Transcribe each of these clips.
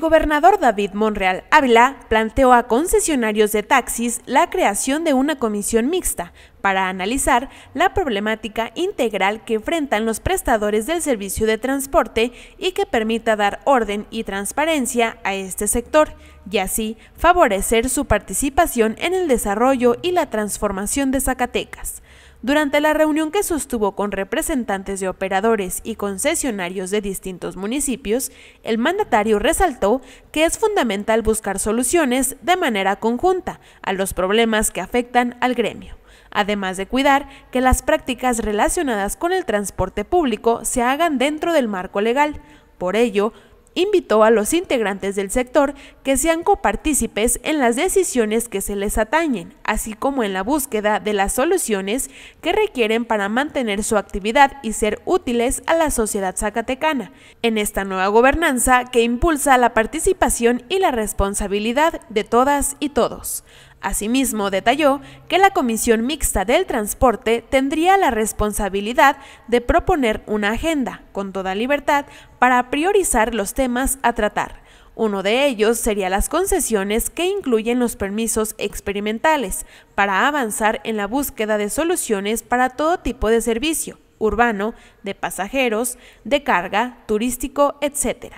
gobernador David Monreal Ávila planteó a concesionarios de taxis la creación de una comisión mixta para analizar la problemática integral que enfrentan los prestadores del servicio de transporte y que permita dar orden y transparencia a este sector y así favorecer su participación en el desarrollo y la transformación de Zacatecas. Durante la reunión que sostuvo con representantes de operadores y concesionarios de distintos municipios, el mandatario resaltó que es fundamental buscar soluciones de manera conjunta a los problemas que afectan al gremio, además de cuidar que las prácticas relacionadas con el transporte público se hagan dentro del marco legal. Por ello, invitó a los integrantes del sector que sean copartícipes en las decisiones que se les atañen, así como en la búsqueda de las soluciones que requieren para mantener su actividad y ser útiles a la sociedad zacatecana, en esta nueva gobernanza que impulsa la participación y la responsabilidad de todas y todos. Asimismo, detalló que la Comisión Mixta del Transporte tendría la responsabilidad de proponer una agenda, con toda libertad, para priorizar los temas a tratar. Uno de ellos sería las concesiones que incluyen los permisos experimentales, para avanzar en la búsqueda de soluciones para todo tipo de servicio, urbano, de pasajeros, de carga, turístico, etc.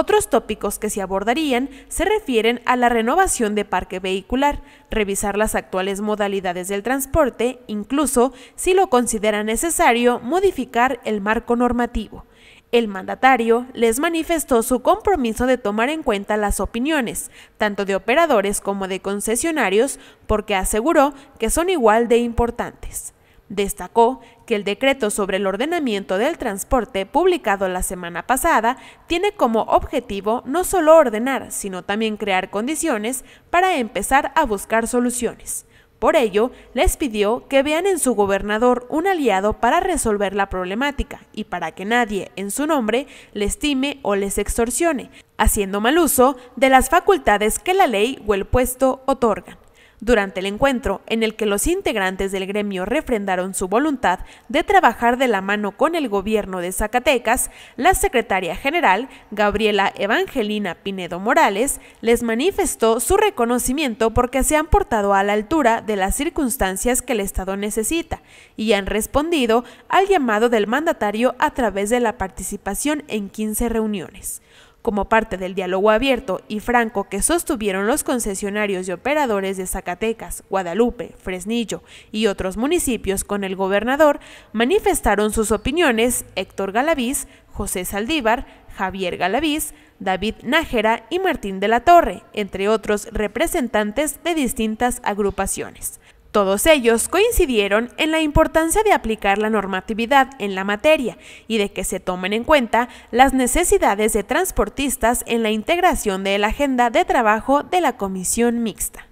Otros tópicos que se abordarían se refieren a la renovación de parque vehicular, revisar las actuales modalidades del transporte, incluso, si lo considera necesario, modificar el marco normativo. El mandatario les manifestó su compromiso de tomar en cuenta las opiniones, tanto de operadores como de concesionarios, porque aseguró que son igual de importantes. Destacó que el decreto sobre el ordenamiento del transporte publicado la semana pasada tiene como objetivo no solo ordenar, sino también crear condiciones para empezar a buscar soluciones. Por ello, les pidió que vean en su gobernador un aliado para resolver la problemática y para que nadie, en su nombre, les estime o les extorsione, haciendo mal uso de las facultades que la ley o el puesto otorgan. Durante el encuentro, en el que los integrantes del gremio refrendaron su voluntad de trabajar de la mano con el gobierno de Zacatecas, la secretaria general, Gabriela Evangelina Pinedo Morales, les manifestó su reconocimiento porque se han portado a la altura de las circunstancias que el Estado necesita y han respondido al llamado del mandatario a través de la participación en 15 reuniones. Como parte del diálogo abierto y franco que sostuvieron los concesionarios y operadores de Zacatecas, Guadalupe, Fresnillo y otros municipios con el gobernador, manifestaron sus opiniones Héctor Galaviz, José Saldívar, Javier Galaviz, David Nájera y Martín de la Torre, entre otros representantes de distintas agrupaciones. Todos ellos coincidieron en la importancia de aplicar la normatividad en la materia y de que se tomen en cuenta las necesidades de transportistas en la integración de la agenda de trabajo de la comisión mixta.